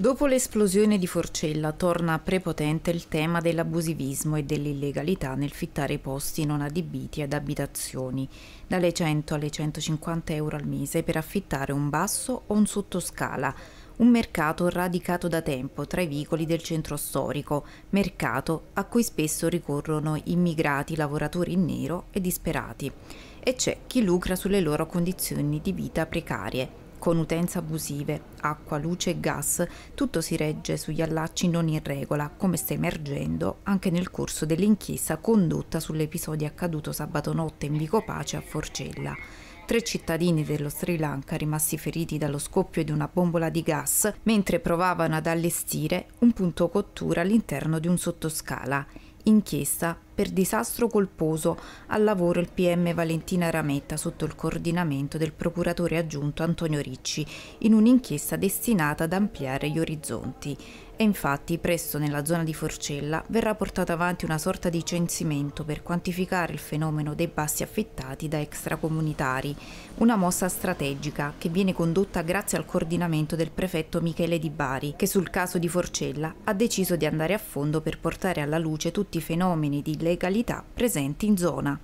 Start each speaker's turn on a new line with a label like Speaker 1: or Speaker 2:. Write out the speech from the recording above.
Speaker 1: Dopo l'esplosione di Forcella torna prepotente il tema dell'abusivismo e dell'illegalità nel fittare posti non adibiti ad abitazioni, dalle 100 alle 150 euro al mese per affittare un basso o un sottoscala, un mercato radicato da tempo tra i vicoli del centro storico, mercato a cui spesso ricorrono immigrati, lavoratori in nero e disperati. E c'è chi lucra sulle loro condizioni di vita precarie con utenze abusive, acqua, luce e gas, tutto si regge sugli allacci non in regola, come sta emergendo anche nel corso dell'inchiesta condotta sull'episodio accaduto sabato notte in Vico Pace a Forcella. Tre cittadini dello Sri Lanka rimasti feriti dallo scoppio di una bombola di gas mentre provavano ad allestire un punto cottura all'interno di un sottoscala. Inchiesta per disastro colposo al lavoro il PM Valentina Rametta sotto il coordinamento del procuratore aggiunto Antonio Ricci in un'inchiesta destinata ad ampliare gli orizzonti. E infatti presto nella zona di Forcella verrà portata avanti una sorta di censimento per quantificare il fenomeno dei bassi affittati da extracomunitari, una mossa strategica che viene condotta grazie al coordinamento del prefetto Michele Di Bari, che sul caso di Forcella ha deciso di andare a fondo per portare alla luce tutti i fenomeni di illegalità legalità presenti in zona.